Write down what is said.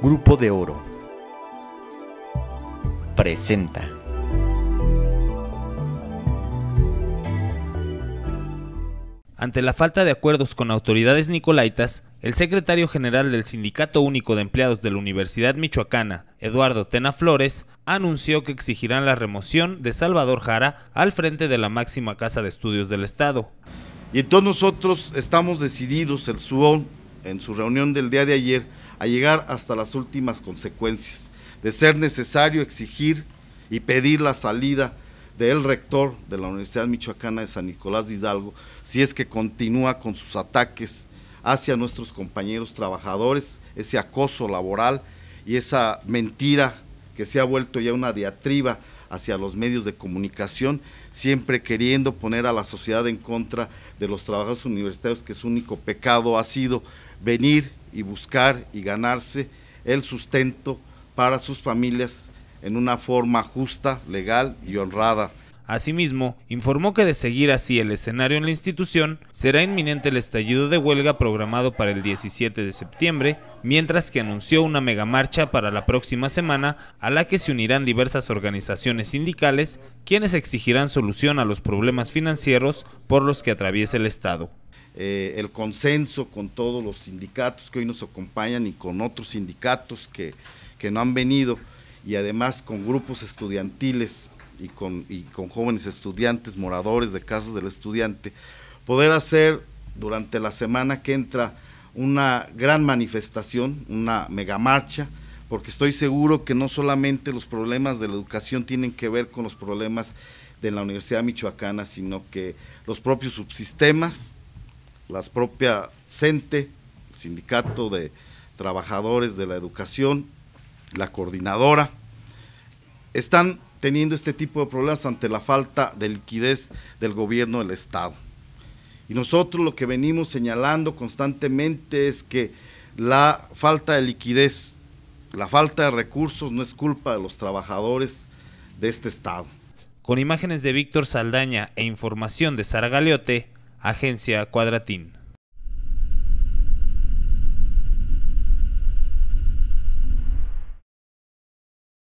Grupo de Oro presenta. Ante la falta de acuerdos con autoridades nicolaitas, el secretario general del Sindicato Único de Empleados de la Universidad Michoacana, Eduardo Tena Flores, anunció que exigirán la remoción de Salvador Jara al frente de la máxima casa de estudios del Estado. Y entonces nosotros estamos decididos, el SUON, en su reunión del día de ayer, a llegar hasta las últimas consecuencias, de ser necesario exigir y pedir la salida del rector de la Universidad Michoacana de San Nicolás de Hidalgo, si es que continúa con sus ataques hacia nuestros compañeros trabajadores, ese acoso laboral y esa mentira que se ha vuelto ya una diatriba hacia los medios de comunicación, siempre queriendo poner a la sociedad en contra de los trabajadores universitarios, que su único pecado ha sido venir y buscar y ganarse el sustento para sus familias en una forma justa, legal y honrada. Asimismo, informó que de seguir así el escenario en la institución, será inminente el estallido de huelga programado para el 17 de septiembre, mientras que anunció una megamarcha para la próxima semana a la que se unirán diversas organizaciones sindicales, quienes exigirán solución a los problemas financieros por los que atraviesa el Estado. Eh, el consenso con todos los sindicatos que hoy nos acompañan y con otros sindicatos que, no han venido y además con grupos estudiantiles y con, y con jóvenes estudiantes, moradores de casas del estudiante, poder hacer durante la semana que entra una gran manifestación, una megamarcha, porque estoy seguro que no solamente los problemas de la educación tienen que ver con los problemas de la Universidad Michoacana, sino que los propios subsistemas las propias CENTE, Sindicato de Trabajadores de la Educación, la coordinadora, están teniendo este tipo de problemas ante la falta de liquidez del gobierno del Estado. Y nosotros lo que venimos señalando constantemente es que la falta de liquidez, la falta de recursos no es culpa de los trabajadores de este Estado. Con imágenes de Víctor Saldaña e información de Sara Galeote, Agencia Cuadratín.